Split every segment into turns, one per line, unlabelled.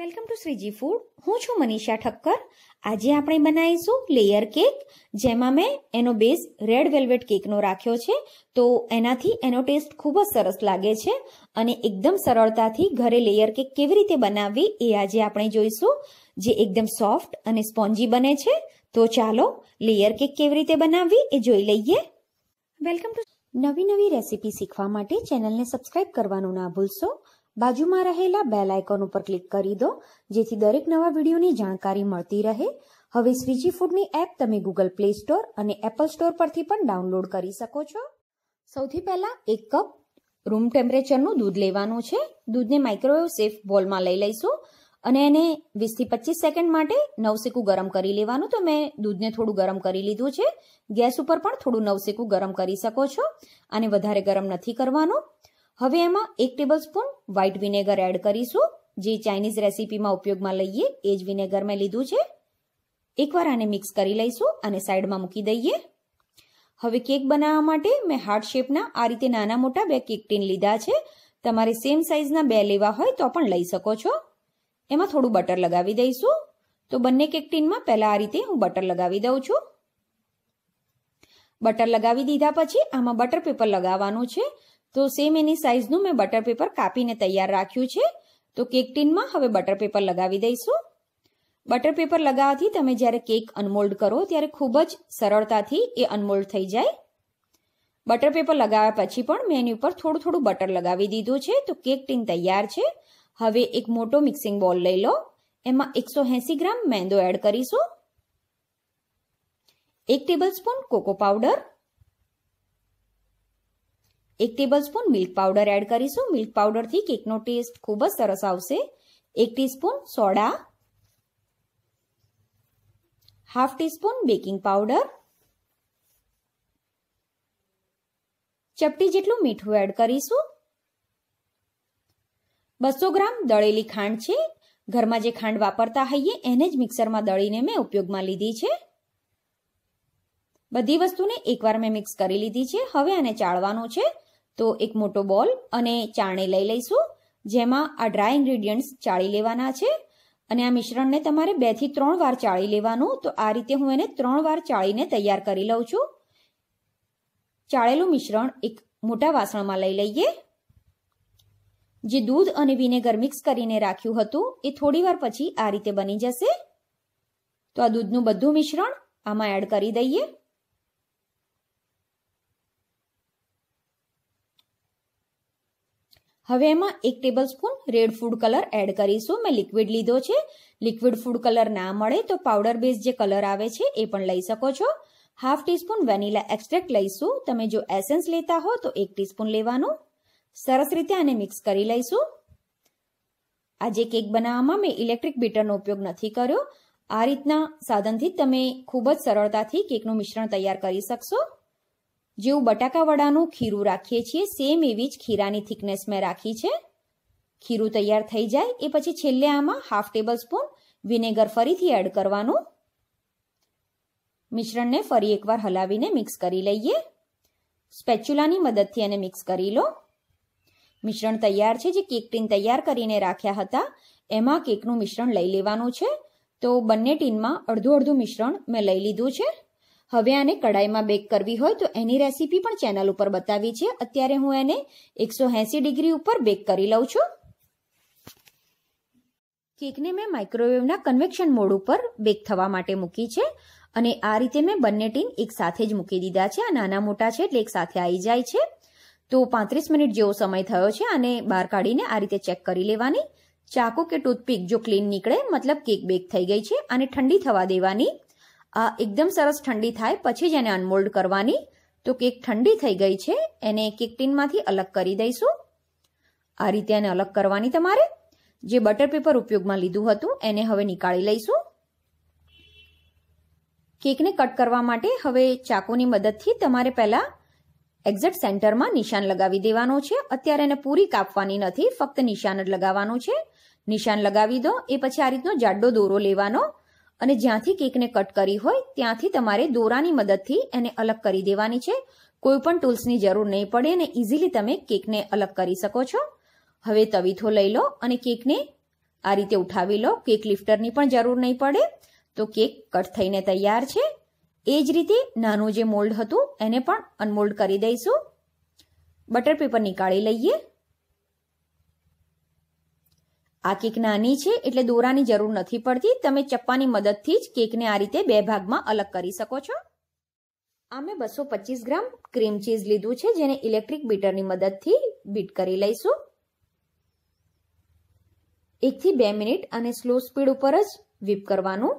welcome to Shriji food હું છું મનીષા ઠક્કર આજે આપણે બનાવીશું લેયર કેક જેમાં મેં એનો બેઝ રેડ વેલ્વેટ કેકનો રાખ્યો છે તો એનાથી એનો ટેસ્ટ ખૂબ જ સરસ લાગે છે અને એકદમ સરળતાથી ઘરે લેયર કેક કેવી રીતે બનાવવી એ આજે આપણે જોઈશું જે એકદમ સોફ્ટ અને સ્પોન્જી બને છે તો ચાલો લેયર કેક કેવી રીતે બનાવવી એ જોઈ લઈએ વેલકમ ટુ નવી નવી રેસીપી શીખવા માટે ચેનલને સબસ્ક્રાઇબ કરવાનું ના ભૂલશો બાજુમાં રહેલા બેલ આઇકોન ઉપર ક્લિક કરી દો જેથી દરેક નવા વિડીયોની જાણકારી મળતી રહે હવે સ્વિચી ફૂડની એપ તમે ગૂગલ પ્લે સ્ટોર અને એપલ સ્ટોર પરથી પણ ડાઉનલોડ કરી શકો છો સૌથી પહેલાં એક કપ રૂમ ટેમ્પરેચરનું દૂધ લેવાનું છે દૂધને માઇક્રોવેવ સેફ બોલમાં લઈ લઈશું અને એને વીસથી પચીસ સેકન્ડ માટે નવસેકું ગરમ કરી લેવાનું તો મેં દૂધને થોડું ગરમ કરી લીધું છે ગેસ ઉપર પણ થોડું નવસેકું ગરમ કરી શકો છો અને વધારે ગરમ નથી કરવાનું હવે એમાં એક tablespoon white vinegar add કરીશું જે ચાઇનીઝ રેસીપીમાં ઉપયોગમાં લઈએ એ જ વિનેગર મેં લીધું છે એકવાર આને મિક્સ કરી લઈશું અને સાઈડમાં મૂકી દઈએ હવે કેક બનાવવા માટે મેં હાર્ટ શેપના આ રીતે નાના મોટા બે કેક ટીન લીધા છે તમારે સેમ સાઇઝના બે લેવા હોય તો પણ લઈ શકો છો એમાં થોડું બટર લગાવી દઈશું તો બંને કેક ટીનમાં પહેલાં આ રીતે હું બટર લગાવી દઉં છું બટર લગાવી દીધા પછી આમાં બટર પેપર લગાવવાનું છે તો સેમ એની સાઇઝનું મેં બટર પેપર કાપીને તૈયાર રાખ્યું છે તો કેક ટીનમાં હવે બટર પેપર લગાવી દઈશું બટર પેપર લગાવવાથી તમે જ્યારે કેક અનમોલ્ડ કરો ત્યારે ખૂબ જ સરળતાથી એ અનમોલ્ડ થઈ જાય બટર પેપર લગાવ્યા પછી પણ મેં એની ઉપર થોડું થોડું બટર લગાવી દીધું છે તો કેક ટીન તૈયાર છે હવે એક મોટો મિક્સિંગ બોલ લઈ લો એમાં એકસો એંસી ગ્રામ મેંદો એડ કરીશું એક ટેબલ સ્પૂન કોકો પાવડર એક સ્પૂન મિલ્ક પાવડર એડ કરીશું મિલ્ક પાવડરથી કેકનો ટેસ્ટ ખૂબ જ સરસ આવશે એક teaspoon soda half teaspoon baking powder ચપટી જેટલું મીઠું એડ કરીશું બસો ગ્રામ દળેલી ખાંડ છે ઘરમાં જે ખાંડ વાપરતા હઈએ એને જ મિક્સરમાં દળીને મેં ઉપયોગમાં લીધી છે બધી વસ્તુને એકવાર મેં મિક્સ કરી લીધી છે હવે આને ચાળવાનું છે તો એક મોટો બોલ અને ચાણે લઈ લઈશું જેમાં આ ડ્રાય ઇન્ગ્રીડિયન્ટ્સ ચાળી લેવાના છે અને આ મિશ્રણને તમારે બેથી ત્રણ વાર ચાળી લેવાનું તો આ રીતે હું એને ત્રણ વાર ચાળીને તૈયાર કરી લઉં છું ચાળેલું મિશ્રણ એક મોટા વાસણમાં લઈ લઈએ જે દૂધ અને વિનેગર મિક્સ કરીને રાખ્યું હતું એ થોડી વાર પછી આ રીતે બની જશે તો આ દૂધનું બધું મિશ્રણ આમાં એડ કરી દઈએ હવે એમાં એક tablespoon red food colour add કરીશું મેં લિક્વિડ લીધો છે લિક્વિડ ફૂડ કલર ના મળે તો પાવડર બેઝ જે કલર આવે છે એ પણ લઈ શકો છો હાફ ટીસ્પૂન વેનીલા એક્સ્ટ્રેક્ટ લઈશું તમે જો એસેન્સ લેતા હો તો એક ટીસ્પૂન લેવાનું સરસ રીતે આને મિક્સ કરી લઈશું આજે કેક બનાવવામાં મેં ઇલેક્ટ્રિક બીટરનો ઉપયોગ નથી કર્યો આ રીતના સાધનથી તમે ખૂબ જ સરળતાથી કેકનું મિશ્રણ તૈયાર કરી શકશો જેવું બટાકાવડાનું ખીરું રાખીએ છીએ સેમ એવી જ ખીરાની થિકનેસ મેં રાખી છે ખીરું તૈયાર થઈ જાય એ પછી છેલ્લે આમાં હાફ ટેબલ સ્પૂન વિનેગર ફરીથી એડ કરવાનું મિશ્રણને ફરી એકવાર હલાવીને મિક્સ કરી લઈએ સ્પેચ્યુલાની મદદથી એને મિક્સ કરી લો મિશ્રણ તૈયાર છે જે કેક ટીન તૈયાર કરીને રાખ્યા હતા એમાં કેકનું મિશ્રણ લઈ લેવાનું છે તો બંને ટીનમાં અડધું અડધું મિશ્રણ મેં લઈ લીધું છે હવે આને કડાઈમાં બેક કરવી હોય તો એની રેસીપી પણ ચેનલ ઉપર બતાવી છે અત્યારે હું એને એકસો ડિગ્રી ઉપર બેક કરી લઉં છું કેકને મેં માઇક્રોવેવના કન્વેક્શન મોડ ઉપર બેક થવા માટે મૂકી છે અને આ રીતે મેં બંને ટીન એક સાથે જ મૂકી દીધા છે આ નાના મોટા છે એટલે એક સાથે આવી જાય છે તો પાંત્રીસ મિનિટ જેવો સમય થયો છે અને બહાર કાઢીને આ રીતે ચેક કરી લેવાની ચાકુ કે ટૂથપીક જો ક્લીન નીકળે મતલબ કેક બેક થઈ ગઈ છે અને ઠંડી થવા દેવાની એકદમ સરસ ઠંડી થાય પછી જ એને અનમોલ્ડ કરવાની તો કેક ઠંડી થઈ ગઈ છે એને કેક ટીનમાંથી અલગ કરી દઈશું આ રીતે એને અલગ કરવાની તમારે જે બટર પેપર ઉપયોગમાં લીધું હતું એને હવે નીકાળી લઈશું કેકને કટ કરવા માટે હવે ચાકુની મદદથી તમારે પહેલાં એક્ઝેક્ટ સેન્ટરમાં નિશાન લગાવી દેવાનો છે અત્યારે એને પૂરી કાપવાની નથી ફક્ત નિશાન જ લગાવવાનું છે નિશાન લગાવી દો એ પછી આ રીતનો જાડો દોરો લેવાનો અને જ્યાંથી કેકને કટ કરી હોય ત્યાંથી તમારે દોરાની મદદથી એને અલગ કરી દેવાની છે કોઈ પણ ટૂલ્સની જરૂર નહીં પડે અને ઇઝીલી તમે કેકને અલગ કરી શકો છો હવે તવીથો લઈ લો અને કેકને આ રીતે ઉઠાવી લો કેક લિફ્ટરની પણ જરૂર નહીં પડે તો કેક કટ થઈને તૈયાર છે એ જ રીતે નાનું જે મોલ્ડ હતું એને પણ અનમોલ્ડ કરી દઈશું બટર પેપર નીકાળી લઈએ આ કેક નાની છે એટલે દોરાની જરૂર નથી પડતી તમે ચપ્પાની મદદથી જ કેકને આ રીતે બે ભાગમાં અલગ કરી શકો છો આ મેં બસો પચીસ ગ્રામ ક્રીમ ચીઝ લીધું છે જેને ઇલેક્ટ્રિક બીટરની મદદથી બીટ કરી લઈશું એકથી બે મિનિટ અને સ્લો સ્પીડ ઉપર જ વીપ કરવાનું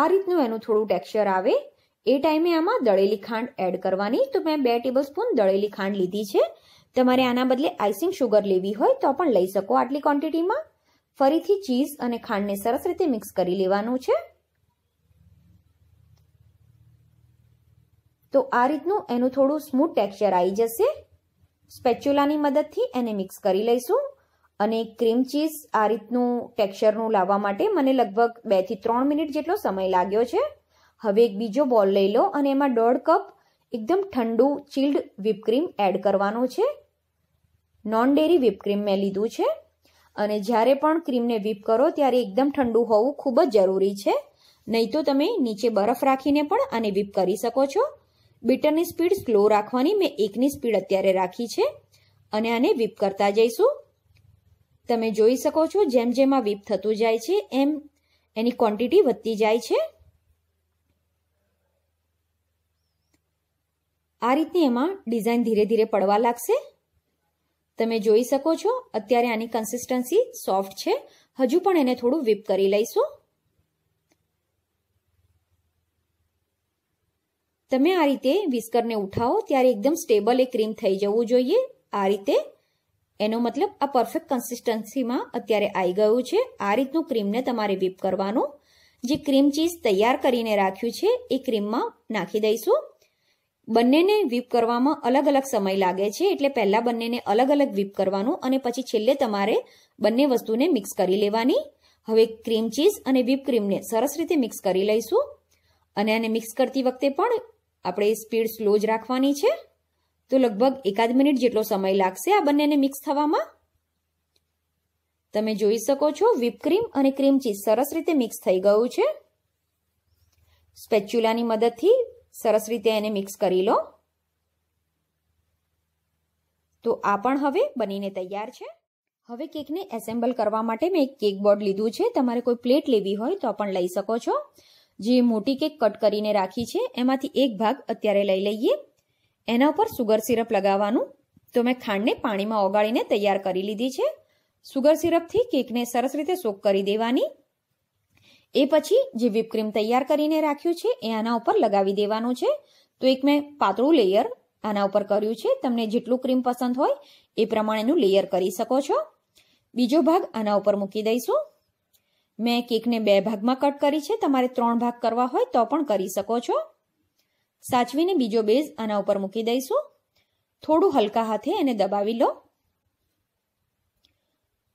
આ રીતનું એનું થોડું ટેક્સચર આવે એ ટાઈમે આમાં દળેલી ખાંડ એડ કરવાની તો મેં બે ટેબલ સ્પૂન દળેલી ખાંડ લીધી છે તમારે આના બદલે આઈસિંગ શુગર લેવી હોય તો પણ લઈ શકો આટલી ક્વોન્ટિટીમાં ફરીથી ચીઝ અને ખાંડને સરસ રીતે મિક્સ કરી લેવાનું છે તો આ રીતનું એનું થોડું સ્મૂથ ટેક્સચર આવી જશે સ્પેચ્યુલાની મદદથી એને મિક્સ કરી લઈશું અને ક્રીમ ચીઝ આ રીતનું ટેક્સચરનું લાવવા માટે મને લગભગ બેથી ત્રણ મિનિટ જેટલો સમય લાગ્યો છે હવે એક બીજો બોલ લઈ લો અને એમાં દોઢ કપ એકદમ ઠંડુ ચીલ્ડ વિપક્રીમ એડ કરવાનું છે નોન ડેરી વિપ ક્રીમ મેં લીધું છે અને જ્યારે પણ ક્રીમને વિપ કરો ત્યારે એકદમ ઠંડુ હોવું ખૂબ જ જરૂરી છે નહીં તો તમે નીચે બરફ રાખીને પણ આને વિપ કરી શકો છો બીટરની સ્પીડ સ્લો રાખવાની મેં એકની સ્પીડ અત્યારે રાખી છે અને આને વિપ કરતા જઈશું તમે જોઈ શકો છો જેમ જેમ આ વિપ થતું જાય છે એમ એની ક્વોન્ટિટી વધતી જાય છે આ રીતની એમાં ડિઝાઇન ધીરે ધીરે પડવા લાગશે તમે જોઈ શકો છો અત્યારે આની કન્સિસ્ટન્સી સોફ્ટ છે હજુ પણ એને થોડું વિપ કરી લઈશું તમે આ રીતે વિસ્કરને ઉઠાવો ત્યારે એકદમ સ્ટેબલ એ ક્રીમ થઈ જવું જોઈએ આ રીતે એનો મતલબ આ પરફેક્ટ કન્સિસ્ટન્સીમાં અત્યારે આવી ગયું છે આ રીતનું ક્રીમને તમારે વિપ કરવાનું જે ક્રીમ ચીઝ તૈયાર કરીને રાખ્યું છે એ ક્રીમમાં નાખી દઈશું બંનેને વીપ કરવામાં અલગ અલગ સમય લાગે છે એટલે પહેલાં બંનેને અલગ અલગ વીપ કરવાનું અને પછી છેલ્લે તમારે બંને વસ્તુને મિક્સ કરી લેવાની હવે ક્રીમ ચીઝ અને વીપ ક્રીમને સરસ રીતે મિક્સ કરી લઈશું અને આને મિક્સ કરતી વખતે પણ આપણે સ્પીડ સ્લો જ રાખવાની છે તો લગભગ એકાદ મિનિટ જેટલો સમય લાગશે આ બંનેને મિક્સ થવામાં તમે જોઈ શકો છો વીપ ક્રીમ અને ક્રીમ ચીઝ સરસ રીતે મિક્સ થઈ ગયું છે સ્પેચ્યુલાની મદદથી સરસ રીતે એને મિક્સ કરી લો તો આ પણ હવે બનીને તૈયાર છે હવે કેકને એસેમ્બલ કરવા માટે મેં એક કેક બોર્ડ લીધું છે તમારે કોઈ પ્લેટ લેવી હોય તો પણ લઈ શકો છો જે મોટી કેક કટ કરીને રાખી છે એમાંથી એક ભાગ અત્યારે લઈ લઈએ એના ઉપર સુગર સિરપ લગાવવાનું તો મેં ખાંડને પાણીમાં ઓગાળીને તૈયાર કરી લીધી છે સુગર સિરપથી કેકને સરસ રીતે સોક કરી દેવાની એ પછી જે વિપક્રીમ તૈયાર કરીને રાખ્યું છે એ આના ઉપર લગાવી દેવાનું છે તો એક મેં પાતળું લેયર આના ઉપર કર્યું છે તમને જેટલું ક્રીમ પસંદ હોય એ પ્રમાણેનું લેયર કરી શકો છો બીજો ભાગ આના ઉપર મૂકી દઈશું મેં કેકને બે ભાગમાં કટ કરી છે તમારે ત્રણ ભાગ કરવા હોય તો પણ કરી શકો છો સાચવીને બીજો બેઝ આના ઉપર મૂકી દઈશું થોડું હલકા હાથે એને દબાવી લો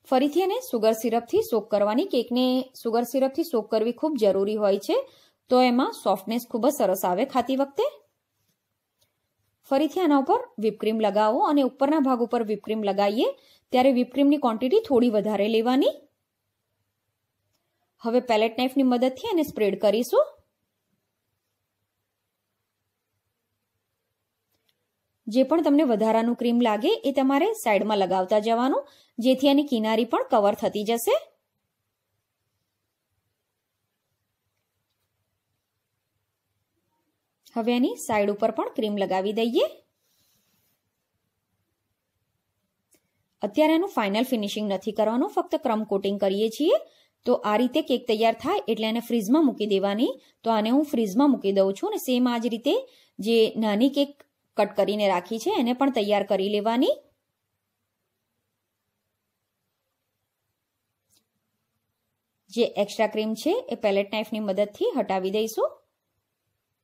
ફરીથી એને સુગર સિરપથી સોક કરવાની કેકને સુગર સિરપથી સોક કરવી ખૂબ જરૂરી હોય છે તો એમાં સોફ્ટનેસ ખૂબ જ સરસ આવે ખાતી વખતે ફરીથી આના ઉપર વિપક્રીમ લગાવો અને ઉપરના ભાગ ઉપર વિપક્રીમ લગાવીએ ત્યારે વિપક્રીમની ક્વોન્ટિટી થોડી વધારે લેવાની હવે પેલેટ નાઇફની મદદથી એને સ્પ્રેડ કરીશું જે પણ તમને વધારાનું ક્રીમ લાગે એ તમારે સાઈડમાં લગાવતા જવાનું જેથી એની કિનારી પણ કવર થતી જશે હવે એની સાઈડ ઉપર પણ ક્રીમ લગાવી દઈએ અત્યારે એનું ફાઇનલ ફિનિશિંગ નથી કરવાનું ફક્ત ક્રમ કોટિંગ કરીએ છીએ તો આ રીતે કેક તૈયાર થાય એટલે એને ફ્રીજમાં મૂકી દેવાની તો આને હું ફ્રીજમાં મૂકી દઉં છું અને સેમ આ જ રીતે જે નાની કેક કટ કરીને રાખી છે એને પણ તૈયાર કરી લેવાની જે એક્સ્ટ્રા ક્રીમ છે એ પેલેટ નાઇફની મદદથી હટાવી દઈશું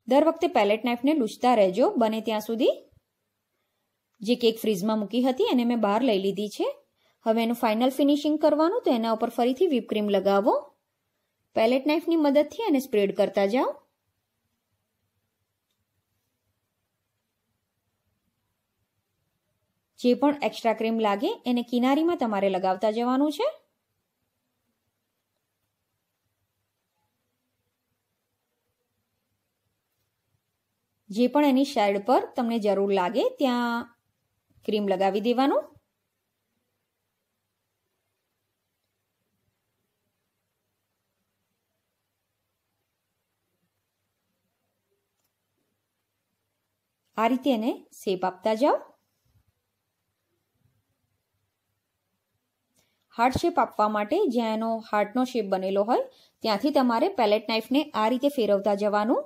દર વખતે પેલેટ નાઇફને લૂછતા રહેજો બને ત્યાં સુધી જે કેક ફ્રીઝમાં મૂકી હતી એને મેં બહાર લઈ લીધી છે હવે એનું ફાઇનલ ફિનિશિંગ કરવાનું તો એના ઉપર ફરીથી ક્રીમ લગાવો પેલેટ નાઇફની મદદથી એને સ્પ્રેડ કરતા જાઓ જે પણ એક્સ્ટ્રા ક્રીમ લાગે એને કિનારીમાં તમારે લગાવતા જવાનું છે જે પણ એની શેડ પર તમને જરૂર લાગે ત્યાં ક્રીમ લગાવી દેવાનું આ રીતે એને સેપ આપતા જાઓ હાર્ટ શેપ આપવા માટે જ્યાં એનો હાર્ટનો શેપ બનેલો હોય ત્યાંથી તમારે પેલેટ નાઇફને આ રીતે ફેરવતા જવાનું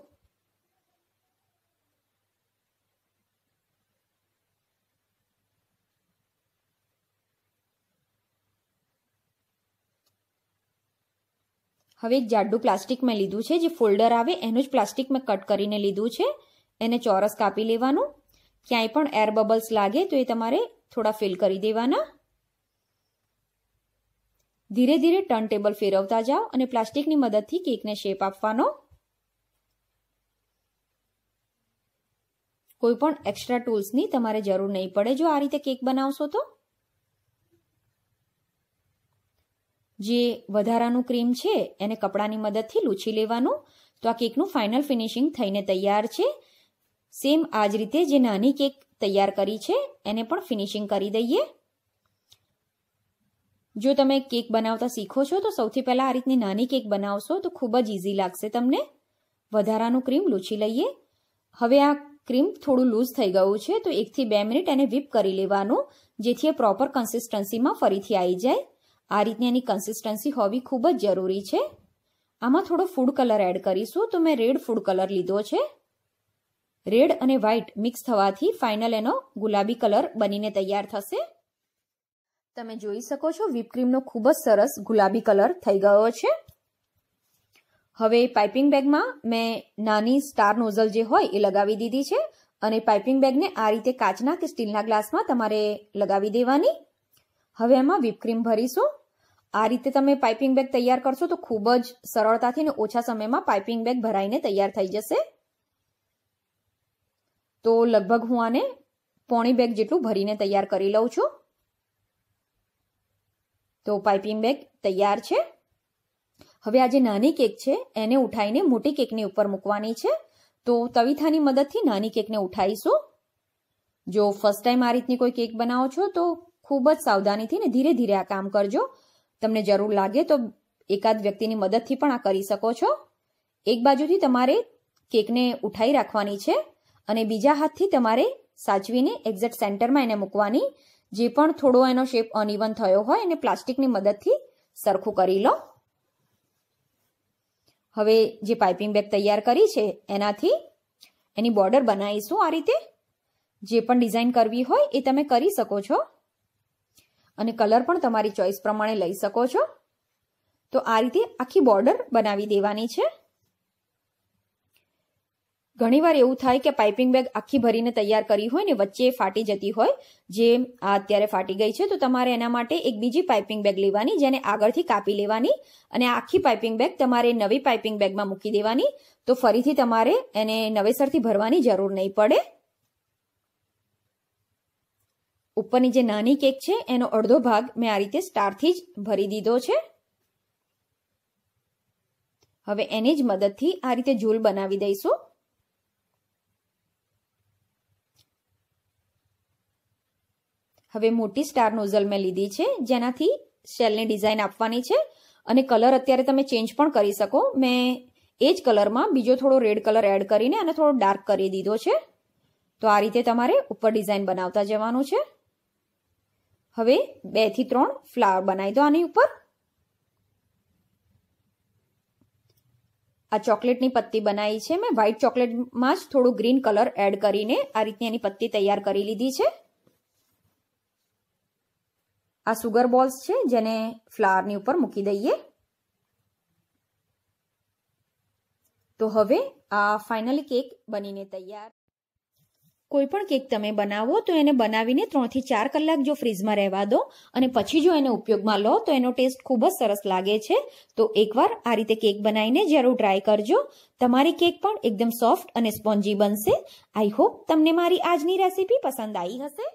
હવે એક જાડું પ્લાસ્ટિક મેં લીધું છે જે ફોલ્ડર આવે એનું જ પ્લાસ્ટિક મેં કટ કરીને લીધું છે એને ચોરસ કાપી લેવાનું ક્યાંય પણ એર બબલ્સ લાગે તો એ તમારે થોડા ફિલ કરી દેવાના ધીરે ધીરે ટર્ન ટેબલ ફેરવતા જાઓ અને પ્લાસ્ટિકની મદદથી કેકને શેપ આપવાનો કોઈ પણ એક્સ્ટ્રા ટૂલ્સની તમારે જરૂર નહીં પડે જો આ રીતે કેક બનાવશો તો જે વધારાનું ક્રીમ છે એને કપડાની મદદથી લૂછી લેવાનું તો આ કેકનું ફાઇનલ ફિનિશિંગ થઈને તૈયાર છે સેમ આ જ રીતે જે નાની કેક તૈયાર કરી છે એને પણ ફિનિશિંગ કરી દઈએ જો તમે કેક બનાવતા શીખો છો તો સૌથી પહેલાં આ રીતની નાની કેક બનાવશો તો ખૂબ જ ઇઝી લાગશે તમને વધારાનું ક્રીમ લૂછી લઈએ હવે આ ક્રીમ થોડું લૂઝ થઈ ગયું છે તો એકથી બે મિનિટ એને વિપ કરી લેવાનું જેથી એ પ્રોપર કન્સિસ્ટન્સીમાં ફરીથી આવી જાય આ રીતની એની કન્સિસ્ટન્સી હોવી ખૂબ જ જરૂરી છે આમાં થોડો ફૂડ કલર એડ કરીશું તો મેં રેડ ફૂડ કલર લીધો છે રેડ અને વ્હાઇટ મિક્સ થવાથી ફાઇનલ એનો ગુલાબી કલર બનીને તૈયાર થશે તમે જોઈ શકો છો વિપક્રીમનો ખૂબ જ સરસ ગુલાબી કલર થઈ ગયો છે હવે પાઇપિંગ બેગમાં મેં નાની સ્ટાર નોઝલ જે હોય એ લગાવી દીધી છે અને પાઇપિંગ બેગને આ રીતે કાચના કે સ્ટીલના ગ્લાસમાં તમારે લગાવી દેવાની હવે એમાં વિપક્રીમ ભરીશું આ રીતે તમે પાઇપિંગ બેગ તૈયાર કરશો તો ખૂબ જ સરળતાથી અને ઓછા સમયમાં પાઇપિંગ બેગ ભરાઈને તૈયાર થઈ જશે તો લગભગ હું આને પોણી બેગ જેટલું ભરીને તૈયાર કરી લઉં છું તો પાઇપિંગ બેગ તૈયાર છે હવે આ જે નાની કેક છે એને ઉઠાઈને મોટી કેકની ઉપર મૂકવાની છે તો તવિથાની મદદથી નાની કેકને ઉઠાવીશું જો ફર્સ્ટ ટાઈમ આ રીતની કોઈ કેક બનાવો છો તો ખૂબ જ સાવધાનીથી ને ધીરે ધીરે આ કામ કરજો તમને જરૂર લાગે તો એકાદ વ્યક્તિની મદદથી પણ આ કરી શકો છો એક બાજુથી તમારે કેકને ઉઠાઈ રાખવાની છે અને બીજા હાથથી તમારે સાચવીને એક્ઝેક્ટ સેન્ટરમાં એને મૂકવાની જે પણ થોડો એનો શેપ અનઇવન થયો હોય એને પ્લાસ્ટિકની મદદથી સરખું કરી લો હવે જે પાઇપિંગ બેગ તૈયાર કરી છે એનાથી એની બોર્ડર બનાવીશું આ રીતે જે પણ ડિઝાઇન કરવી હોય એ તમે કરી શકો છો અને કલર પણ તમારી ચોઇસ પ્રમાણે લઈ શકો છો તો આ રીતે આખી બોર્ડર બનાવી દેવાની છે ઘણીવાર એવું થાય કે પાઇપિંગ બેગ આખી ભરીને તૈયાર કરી હોય ને વચ્ચે ફાટી જતી હોય જે આ અત્યારે ફાટી ગઈ છે તો તમારે એના માટે એક બીજી પાઇપિંગ બેગ લેવાની જેને આગળથી કાપી લેવાની અને આખી પાઇપિંગ બેગ તમારે નવી પાઇપિંગ બેગમાં મૂકી દેવાની તો ફરીથી તમારે એને નવેસરથી ભરવાની જરૂર નહીં પડે ઉપરની જે નાની કેક છે એનો અડધો ભાગ મેં આ રીતે સ્ટારથી જ ભરી દીધો છે હવે એની જ મદદથી આ રીતે ઝૂલ બનાવી દઈશું હવે મોટી સ્ટાર નોઝલ મેં લીધી છે જેનાથી શેલની ડિઝાઇન આપવાની છે અને કલર અત્યારે તમે ચેન્જ પણ કરી શકો મેં એ જ કલરમાં બીજો થોડો રેડ કલર એડ કરીને અને થોડો ડાર્ક કરી દીધો છે તો આ રીતે તમારે ઉપર ડિઝાઇન બનાવતા જવાનું છે હવે બે થી ત્રણ ફ્લાવર બનાવી દો આની ઉપર આ ચોકલેટની પત્તી બનાવી છે મેં વ્હાઇટ ચોકલેટમાં જ થોડું ગ્રીન કલર એડ કરીને આ રીતની એની પત્તી તૈયાર કરી લીધી છે આ સુગર બોલ્સ છે જેને ફ્લાવરની ઉપર મૂકી દઈએ તો હવે આ ફાઇનલી કેક બનીને તૈયાર કોઈ પણ કેક તમે બનાવો તો એને બનાવીને ત્રણથી ચાર કલાક જો ફ્રીજમાં રહેવા દો અને પછી જો એને ઉપયોગમાં લો તો એનો ટેસ્ટ ખૂબ જ સરસ લાગે છે તો એકવાર આ રીતે કેક બનાવીને જરૂર ટ્રાય કરજો તમારી કેક પણ એકદમ સોફ્ટ અને સ્પોન્જી બનશે આઈ હોપ તમને મારી આજની રેસીપી પસંદ આવી હશે